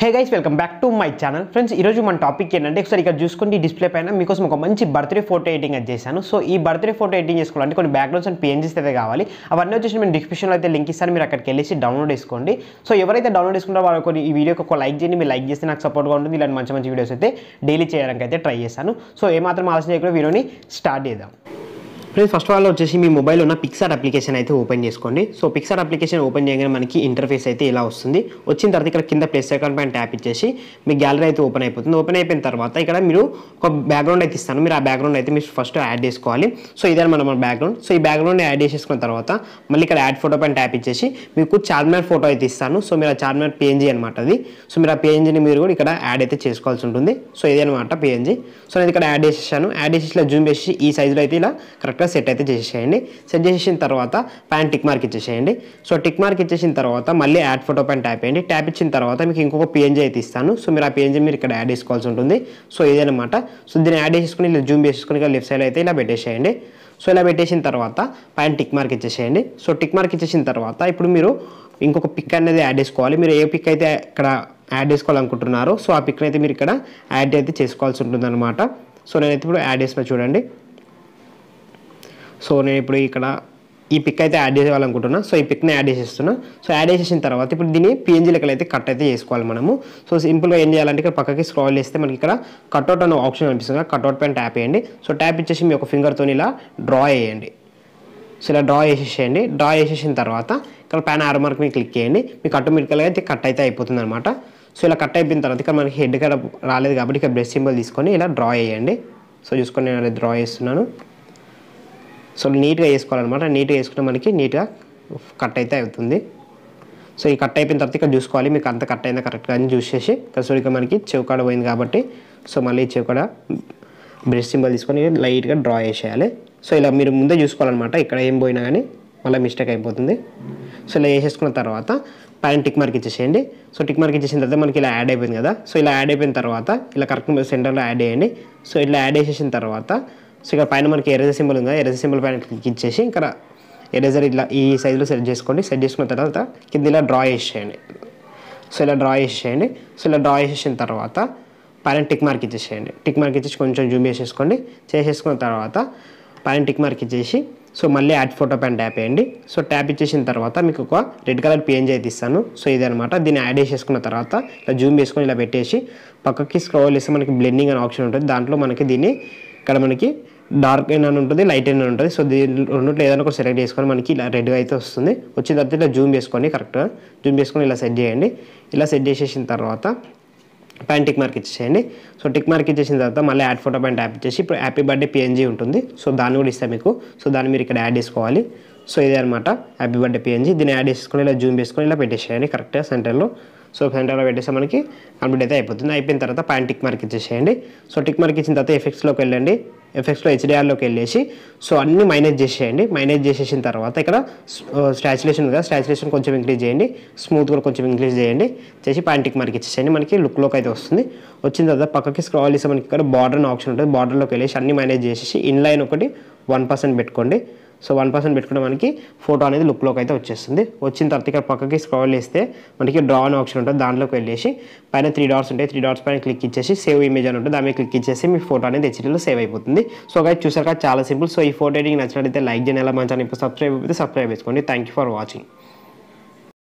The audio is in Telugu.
hey guys welcome back to my channel friends ఈరోజు మన టాపిక్ ఏంటంటే ఒకసారి ఇక్కడ చూసుకోండి డిస్ప్లే పైన మీకోసం ఒక మంచి బర్త్డే ఫోటో ఎడిటింగ్ అది చేశాను సో ఈ బర్త్డే ఫోటో ఎడిటింగ్ చేసుకోవాలంటే కొన్ని బ్యాక్గ్రౌండ్స్ అండ్ పిఎన్జీస్ అయితే కావాలి అవన్నీ వచ్చేసి నేను డిస్క్రిప్షన్లో అయితే లింక్ ఇస్తాను మీరు అక్కడికి వెళ్ళేసి డౌన్లోడ్ చేసుకోండి సో ఎవరైతే డౌన్లోడ్ చేసుకుంటారో వాళ్ళు కొన్ని ఈ వీడియో ఒక లైక్ చేయండి మీరు లైక్ చేస్తే నాకు సపోర్ట్గా ఉంటుంది ఇలాంటి మంచి మంచి వీడియోస్ అయితే డైలీ చేయడానికి అయితే ట్రై చేస్తాను సో ఏమాత్రం ఆలోచన చేయకుండా వీడియోని స్టార్ట్ చేద్దాం ఫ్రెండ్స్ ఫస్ట్ ఆల్ వచ్చేసి మీ మొబైల్ ఉన్న పిక్సార్ అప్లికేషన్ అయితే ఓపెన్ చేసుకోండి సో పిక్సార్ అప్లికేషన్ ఓపెన్ చేయగానే మనకి ఇంటర్ఫేస్ అయితే ఇలా వస్తుంది వచ్చిన తర్వాత ఇక్కడ కింద ప్లేస్ ఐకాన్ పైన ట్యాప్ ఇచ్చేసి మీ గ్యాలరీ అయితే ఓపెన్ అయిపోతుంది ఓపెన్ అయిపోయిన తర్వాత ఇక్కడ మీరు ఒక బ్యాక్గ్రౌండ్ అయితే ఇస్తాను మీరు ఆ బ్యాక్గ్రౌండ్ అయితే మీరు ఫస్ట్ యాడ్ చేసుకోవాలి సో ఇదే మన బ్యాక్గ్రౌండ్ సో ఈ బ్యాక్గ్రౌండ్ యాడ్ చేసేసుకున్న తర్వాత మళ్ళీ ఇక్కడ యాడ్ ఫోటో పైన ట్యాప్ ఇచ్చేసి మీకు చార్మినార్ ఫోటో అయితే ఇస్తాను సో మీరు ఆ చార్మినార్ పిఎన్జీ అనమాట అది సో మీరు ఆ పిఎన్జీని మీరు కూడా ఇక్కడ యాడ్ అయితే చేసుకోవాల్సి ఉంటుంది సో ఇదే అనమాట పిఎన్జీ సో నేను ఇక్కడ యాడ్ చేసేసాను యాడ్ చేసి ఇలా జూమ్ చేసి ఈ సైజులో అయితే ఇలా కరెక్ట్గా సెట్ అయితే చేసేయండి సెట్ చేసేసిన తర్వాత ప్యాన్ టిక్ మార్క్ ఇచ్చేసేయండి సో టిక్ మార్క్ ఇచ్చేసిన తర్వాత మళ్ళీ యాడ్ ఫోటో ప్యాన్ ట్యాప్ చేయండి ట్యాప్ ఇచ్చిన తర్వాత మీకు ఇంకొక పిఎన్జీ అయితే ఇస్తాను సో మీరు ఆ పిఎన్జీ మీరు ఇక్కడ యాడ్ చేసుకోవాల్సి ఉంటుంది సో ఇదేనమాట సో దీన్ని యాడ్ చేసుకుని ఇలా జూమ్ చేసుకుని లెఫ్ట్ సైడ్ అయితే ఇలా పెట్టేసేయండి సో ఇలా పెట్టేసిన తర్వాత పైన టిక్ మార్క్ ఇచ్చేసేయండి సో టిక్ మార్క్ ఇచ్చేసిన తర్వాత ఇప్పుడు మీరు ఇంకొక పిక్ అనేది యాడ్ చేసుకోవాలి మీరు ఏ పిక్ అయితే ఇక్కడ యాడ్ చేసుకోవాలనుకుంటున్నారో సో ఆ పిక్ని అయితే మీరు ఇక్కడ యాడ్ అయితే చేసుకోవాల్సి ఉంటుంది సో నేనైతే ఇప్పుడు యాడ్ చేసిన చూడండి సో నేను ఇప్పుడు ఇక్కడ ఈ పిక్ అయితే యాడ్ చేసేవాలనుకుంటున్నా సో ఈ పిక్ని యాడ్ చేసేస్తున్నా సో యాడ్ చేసేసిన తర్వాత ఇప్పుడు దీన్ని పిఎన్జీ లెక్కలు అయితే కట్ అయితే చేసుకోవాలి మనము సో సింపుల్గా ఏం చేయాలంటే ఇక్కడ పక్కకి స్క్రాల్ చేస్తే మనకి ఇక్కడ కట్అవుట్ అనే ఆప్షన్ కనిపిస్తుంది కట్అవుట్ పైన ట్యాప్ చేయండి సో ట్యాప్ ఇచ్చేసి మీ ఒక ఫింగర్తో ఇలా డ్రా చేయండి సో ఇలా డ్రా చేసేసేయండి డ్రా చేసేసిన తర్వాత ఇక్కడ పైన ఆర్ మార్క్ మీకు క్లిక్ చేయండి మీకు ఆటోమేటికల్గా అయితే కట్ అయితే అయిపోతుంది అనమాట సో ఇలా కట్ అయిపోయిన తర్వాత ఇక్కడ మనకి హెడ్ కడ రాలేదు కాబట్టి ఇక్కడ బ్రెస్ సింబల్ తీసుకొని ఇలా డ్రా చేయండి సో చూసుకొని నేను డ్రా చేస్తున్నాను సో నీట్గా వేసుకోవాలన్నమాట నీట్గా వేసుకుంటే మనకి నీట్గా కట్ అయితే అవుతుంది సో ఈ కట్ అయిపోయిన తర్వాత ఇక్కడ చూసుకోవాలి మీకు అంత కట్ అయిందా కరెక్ట్గా అని చూసేసి కసూరిక మనకి చెవుకాడ పోయింది కాబట్టి సో మళ్ళీ చెవుకాడ బ్రష్ సింబల్ తీసుకొని లైట్గా డ్రా చేసేయాలి సో ఇలా మీరు ముందే చూసుకోవాలన్నమాట ఇక్కడ ఏం పోయినా కానీ మళ్ళీ మిస్టేక్ అయిపోతుంది సో ఇలా వేసేసుకున్న తర్వాత పైన టిక్ మార్క్ ఇచ్చేసేయండి సో టిక్ మార్క్ ఇచ్చేసిన తర్వాత మనకి ఇలా యాడ్ అయిపోయింది కదా సో ఇలా యాడ్ అయిపోయిన తర్వాత ఇలా కరెక్ట్ సెంటర్లో యాడ్ చేయండి సో ఇలా యాడ్ చేసేసిన తర్వాత సో ఇక్కడ పైన మనకి ఎరేజర్ సింబల్ ఉందా ఎరేజర్ సింబల్ పైన క్లిక్ ఇచ్చేసి ఇక్కడ ఎరేజర్ ఇట్లా ఈ సైజులో సెట్ చేసుకోండి సెట్ చేసుకున్న తర్వాత కింద ఇలా డ్రా చేసేయండి సో ఇలా డ్రా చేసేయండి సో ఇలా డ్రా చేసేసిన తర్వాత పైన టిక్ మార్క్ ఇచ్చేసేయండి టిక్ మార్క్ ఇచ్చేసి కొంచెం జూమ్ చేసేసుకోండి చేసేసుకున్న తర్వాత పైన టిక్ మార్క్ ఇచ్చేసి సో మళ్ళీ యాడ్ ఫోటో పైన ట్యాప్ వేయండి సో ట్యాప్ ఇచ్చేసిన తర్వాత మీకు ఒక రెడ్ కలర్ పిఎన్జీ అయితే ఇస్తాను సో ఇది అనమాట దీన్ని యాడ్ చేసేసుకున్న తర్వాత ఇలా జూమ్ చేసుకొని ఇలా పెట్టేసి పక్కకి స్క్రోల్ చేస్తే మనకి బ్లెండింగ్ అనే ఆప్షన్ ఉంటుంది దాంట్లో మనకి దీన్ని ఇక్కడ మనకి డార్క్ అయినా ఉంటుంది లైట్ అయినా ఉంటుంది సో దీని రెండు ఏదైనా ఒక సెలెక్ట్ చేసుకొని మనకి ఇలా రెడ్గా అయితే వస్తుంది వచ్చిన తర్వాత ఇలా జూమ్ చేసుకోండి కరెక్ట్గా జూమ్ చేసుకొని ఇలా సెట్ చేయండి ఇలా సెట్ చేసేసిన తర్వాత పాన్ టిక్ మార్క్ ఇచ్చేయండి సో టిక్ మార్క్ ఇచ్చేసిన తర్వాత మళ్ళీ యాడ్ ఫోటో పాయింట్ యాప్ ఇచ్చేసి ఇప్పుడు హ్యాపీ బర్త్డే పిఎన్జీ ఉంటుంది సో దాన్ని కూడా ఇస్తాను మీకు సో దాన్ని మీరు ఇక్కడ యాడ్ చేసుకోవాలి సో ఇదే అనమాట హ్యాపీ బర్త్డే పిఎన్జీ దీన్ని యాడ్ చేసుకొని ఇలా జూమ్ చేసుకొని ఇలా పెట్టేసేయండి కరెక్ట్గా సెంటర్లో సో సెంటర్లో పెట్టేసి మనకి కంప్లీట్ అయితే అయిపోతుంది అయిపోయిన తర్వాత పైన టిక్ మార్క్ ఇచ్చేసేయండి సో టిక్ మార్క్ ఇచ్చిన తర్వాత ఎఫెక్ట్స్లోకి వెళ్ళండి ఎఫెక్ట్స్లో హెచ్డిఆర్లోకి వెళ్ళేసి సో అన్ని మైనేజ్ చేసేయండి మైనేజ్ చేసేసిన తర్వాత ఇక్కడ స్టాచ్యులేషన్ కదా స్టాచ్యులేషన్ కొంచెం ఇంక్రీజ్ చేయండి స్మూత్ కూడా కొంచెం ఇంక్రీజ్ చేయండి చేసి టిక్ మార్క్ ఇచ్చేసేయండి మనకి లుక్లోకి అయితే వస్తుంది వచ్చిన తర్వాత పక్కకి స్క్రాల్ చేస్తే మనకి ఇక్కడ బార్డర్ ఆప్షన్ ఉంటుంది బార్డర్లోకి వెళ్ళేసి అన్ని మైనేజ్ చేసేసి ఇన్లైన్ ఒకటి వన్ పర్సెంట్ పెట్టుకోండి సో వన్ పర్సెంట్ పెట్టుకుంటే మనకి ఫోటో అనేది లుక్లోకి అయితే వచ్చేస్తుంది వచ్చిన తర్వాత ఇక్కడ పక్కకి స్క్రోల్ చేస్తే మనకి డ్రా అనే ఆప్షన్ ఉంటుంది దాంట్లోకి వెళ్ళేసి పైన త్రీ డాట్స్ ఉంటాయి త్రీ డాట్స్ పైన క్లిక్ ఇచ్చేసి సేవ్ ఇమేజ్ అని ఉంటుంది దాని క్లిక్ ఇచ్చేసి మీ ఫోటో అనేది హెచ్డీలో సేవ్ అయిపోతుంది సో అది చూసారు కదా చాలా సింపుల్ సో ఈ ఫోటో ఎడింగ్ నచ్చినట్లయితే లైక్ చేయాలి మంచి అని సబ్స్క్రైబ్ అయితే సబ్స్క్రైబ్ చేసుకోండి థ్యాంక్ ఫర్ వాచింగ్